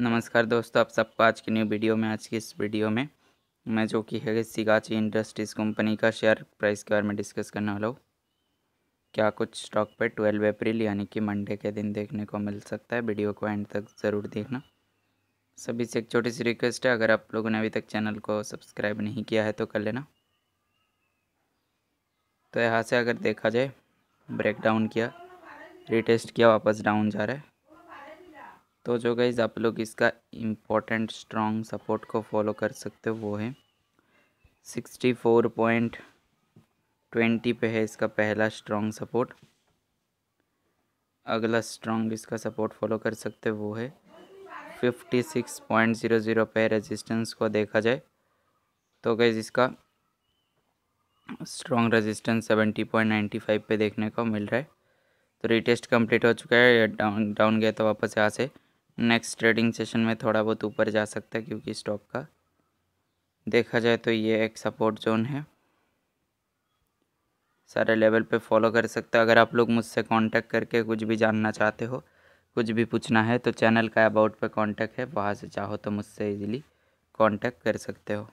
नमस्कार दोस्तों आप सबको आज की न्यू वीडियो में आज की इस वीडियो में मैं जो कि है सिगाची इंडस्ट्रीज़ कंपनी का शेयर प्राइस के बारे में डिस्कस करने वाला हूँ क्या कुछ स्टॉक पे ट्वेल्व अप्रैल यानी कि मंडे के दिन देखने को मिल सकता है वीडियो को एंड तक ज़रूर देखना सभी से एक छोटी सी रिक्वेस्ट है अगर आप लोगों ने अभी तक चैनल को सब्सक्राइब नहीं किया है तो कर लेना तो यहाँ से अगर देखा जाए ब्रेक डाउन किया रिटेस्ट किया वापस डाउन जा रहा है तो जो गाइज़ आप लोग इसका इम्पोर्टेंट स्ट्रॉन्ग सपोर्ट को फॉलो कर सकते हो वो है सिक्सटी फोर पॉइंट ट्वेंटी पे है इसका पहला स्ट्रॉन्ग सपोर्ट अगला स्ट्रॉन्ग इसका सपोर्ट फॉलो कर सकते हो वो है fifty six point zero zero पे रेजिस्टेंस को देखा जाए तो गाइज़ इसका strong resistance seventy point ninety five पर देखने को मिल रहा है तो रिटेस्ट कंप्लीट हो चुका है डाउन डाउन गया तो वापस यहाँ से नेक्स्ट ट्रेडिंग सेशन में थोड़ा बहुत ऊपर जा सकता है क्योंकि स्टॉक का देखा जाए तो ये एक सपोर्ट जोन है सारे लेवल पे फॉलो कर सकते हो अगर आप लोग मुझसे कांटेक्ट करके कुछ भी जानना चाहते हो कुछ भी पूछना है तो चैनल का अबाउट पे कांटेक्ट है वहाँ से चाहो तो मुझसे इजीली कांटेक्ट कर सकते हो